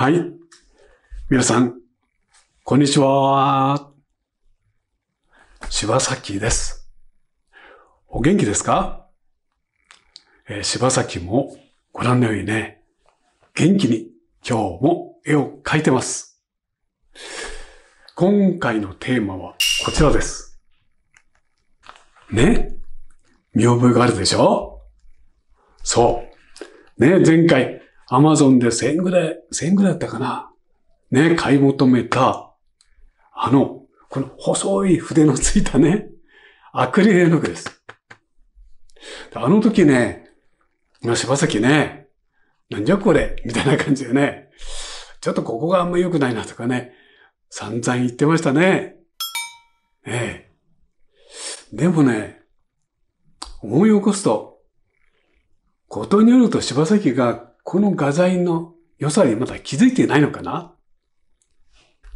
はい。皆さん、こんにちは。柴崎です。お元気ですか、えー、柴崎もご覧のようにね、元気に今日も絵を描いてます。今回のテーマはこちらです。ね見覚えがあるでしょそう。ね前回アマゾンで1000円ぐらい、1000円ぐらいだったかな。ね、買い求めた、あの、この細い筆のついたね、アクリル絵の具です。あの時ね、柴崎ね、なんじゃこれみたいな感じでね、ちょっとここがあんま良くないなとかね、散々言ってましたね。ええ。でもね、思い起こすと、ことによると柴崎がこの画材の良さにまだ気づいてないのかな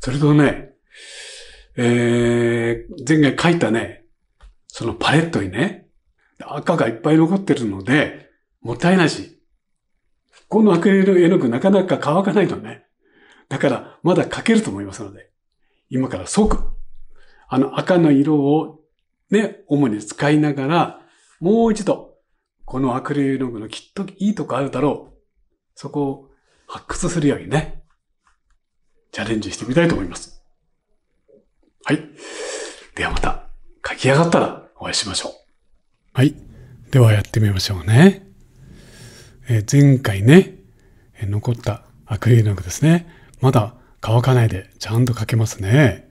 それとね、えー、前回書いたね、そのパレットにね、赤がいっぱい残ってるので、もったいないし。このアクリル絵の具なかなか乾かないのね。だから、まだ描けると思いますので、今から即、あの赤の色をね、主に使いながら、もう一度、このアクリル絵の具のきっといいとこあるだろう。そこを発掘するようにね、チャレンジしてみたいと思います。はい。ではまた、書き上がったらお会いしましょう。はい。ではやってみましょうね。え前回ね、え残ったアクリルの具ですね。まだ乾かないでちゃんと書けますね。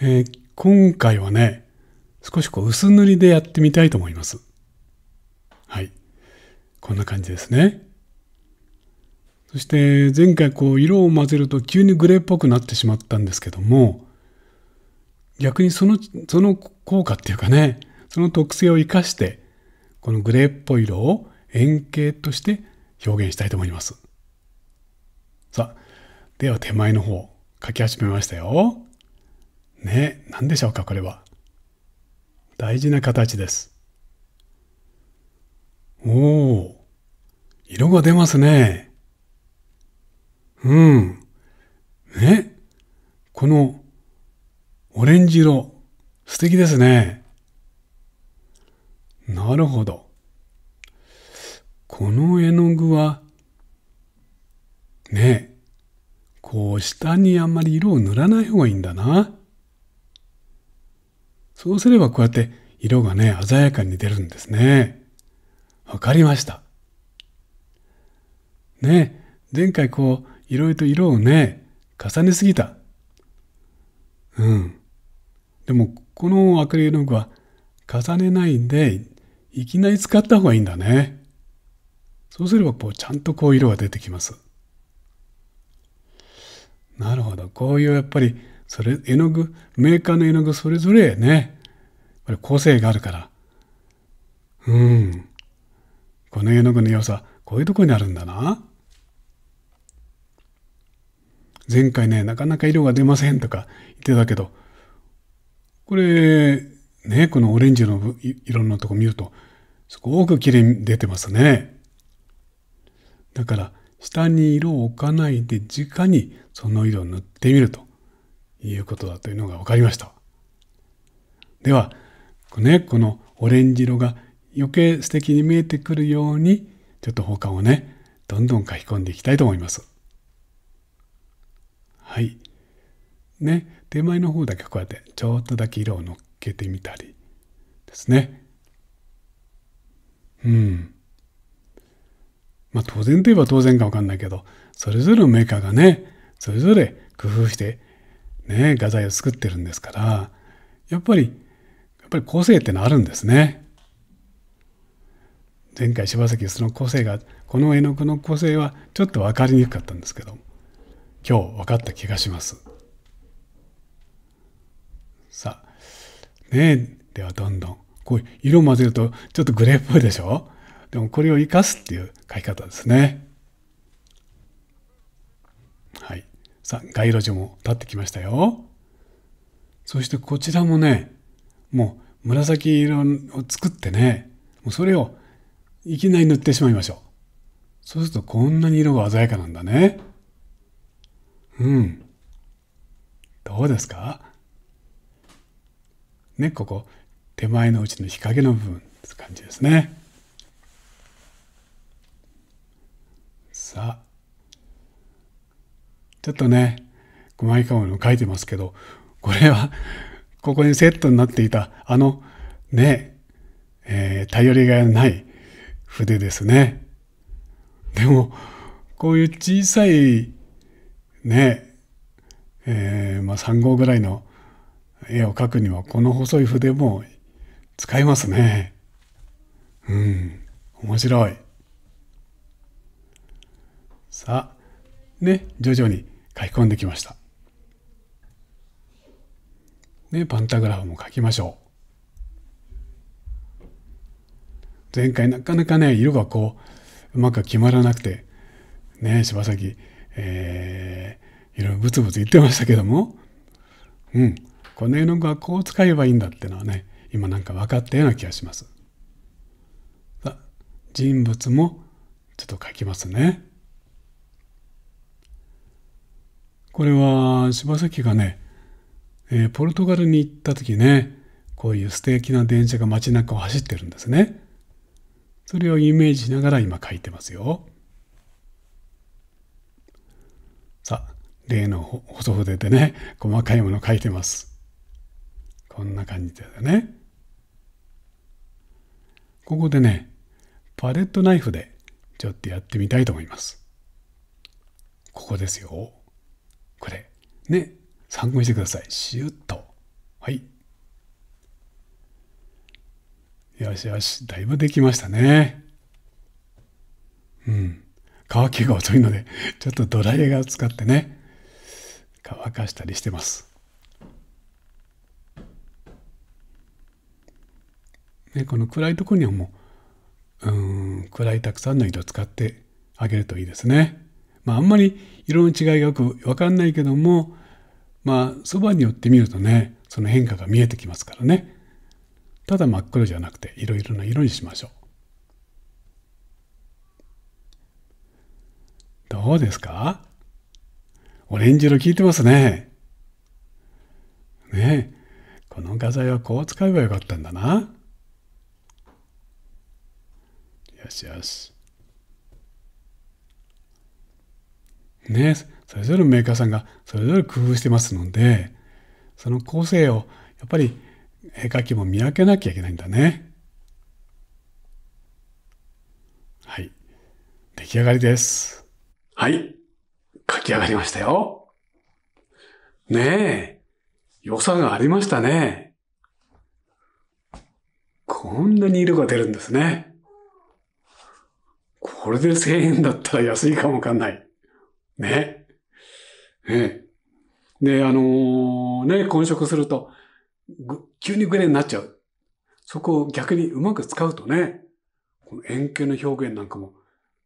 えー、今回はね、少しこう薄塗りでやってみたいと思います。はい。こんな感じですね。そして前回こう色を混ぜると急にグレーっぽくなってしまったんですけども逆にそのその効果っていうかねその特性を生かしてこのグレーっぽい色を円形として表現したいと思います。さあでは手前の方書き始めましたよ。ね何でしょうかこれは。大事な形です。色が出ますね。うん。ね。このオレンジ色、素敵ですね。なるほど。この絵の具は、ね、こう下にあんまり色を塗らない方がいいんだな。そうすればこうやって色がね、鮮やかに出るんですね。わかりました。ね、前回こう、いろいろと色をね、重ねすぎた。うん。でも、このアクリルの具は重ねないんで、いきなり使った方がいいんだね。そうすれば、こう、ちゃんとこう、色が出てきます。なるほど。こういう、やっぱり、それ、絵の具、メーカーの絵の具、それぞれね、これ個性があるから。うん。この絵の具の良さ、こういうとこにあるんだな。前回ね、なかなか色が出ませんとか言ってたけど、これ、ね、このオレンジの色のとこ見ると、すごく綺麗に出てますね。だから、下に色を置かないで直にその色を塗ってみるということだというのが分かりました。では、ね、このオレンジ色が余計素敵に見えてくるように、ちょっと他をね、どんどん書き込んでいきたいと思います。はいね手前の方だけこうやってちょっとだけ色をのっけてみたりですねうんまあ当然といえば当然か分かんないけどそれぞれのメーカーがねそれぞれ工夫してね画材を作ってるんですからやっぱりやっぱり個性ってのあるんですね前回柴崎その個性がこの絵の具の個性はちょっと分かりにくかったんですけど今日分かった気がします。さあ、ねえ、ではどんどん。こう色混ぜるとちょっとグレーっぽいでしょでもこれを生かすっていう書き方ですね。はい。さあ、街路樹も立ってきましたよ。そしてこちらもね、もう紫色を作ってね、もうそれをいきなり塗ってしまいましょう。そうするとこんなに色が鮮やかなんだね。うんどうですかねここ手前のうちの日陰の部分って感じですねさあちょっとね細かいもの書いてますけどこれはここにセットになっていたあのねえー、頼りがいのない筆ですねでもこういう小さいねえー、まあ、3号ぐらいの絵を描くにはこの細い筆も使いますね。うん、面白い。さあ、ね、徐々に書き込んできました。ね、パンタグラフも書きましょう。前回なかなかね、色がこう、うまく決まらなくて、ね、柴崎、えーいろいろブツブツ言ってましたけども、うん、この絵の具はこう使えばいいんだってのはね、今なんか分かったような気がします。さ人物もちょっと書きますね。これは柴崎がね、えー、ポルトガルに行った時ね、こういう素敵な電車が街中を走ってるんですね。それをイメージしながら今書いてますよ。例の細筆でね細かいもの書いてますこんな感じでねここでねパレットナイフでちょっとやってみたいと思いますここですよこれね参考にしてくださいシュッとはいよしよしだいぶできましたねうん乾きが遅いのでちょっとドライヤーを使ってね乾かしたりしてますね、この暗いところにはもううん暗いたくさんの色を使ってあげるといいですねまああんまり色の違いがよく分かんないけどもまあそばに寄ってみるとねその変化が見えてきますからねただ真っ黒じゃなくていろいろな色にしましょうどうですかオレンジ色効いてますね。ねこの画材はこう使えばよかったんだな。よしよし。ねそれぞれのメーカーさんがそれぞれ工夫してますので、その個性をやっぱり絵描きも見分けなきゃいけないんだね。はい。出来上がりです。はい。書き上がりましたよ。ねえ、良さがありましたね。こんなに色が出るんですね。これで1000円だったら安いかもわかんない。ね。ねで、あのー、ね、混色すると、急にグレーになっちゃう。そこを逆にうまく使うとね、この円形の表現なんかも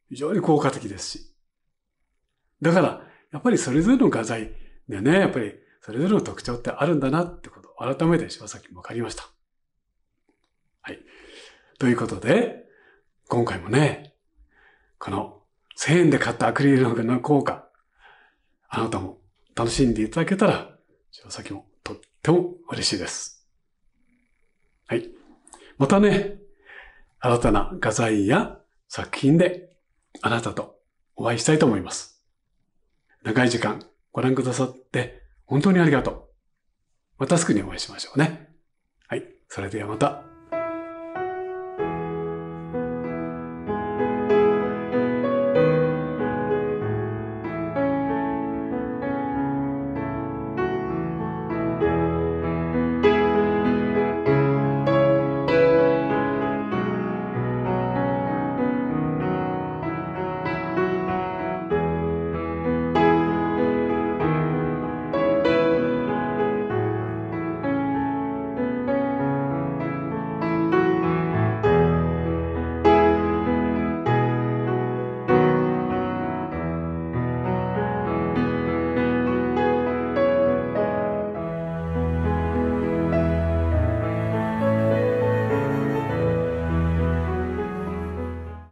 非常に効果的ですし。だから、やっぱりそれぞれの画材でね、やっぱりそれぞれの特徴ってあるんだなってことを改めて柴崎も分かりました。はい。ということで、今回もね、この1000円で買ったアクリルの具の効果、あなたも楽しんでいただけたら、柴崎もとっても嬉しいです。はい。またね、新たな画材や作品であなたとお会いしたいと思います。長い時間ご覧くださって本当にありがとう。またすぐにお会いしましょうね。はい。それではまた。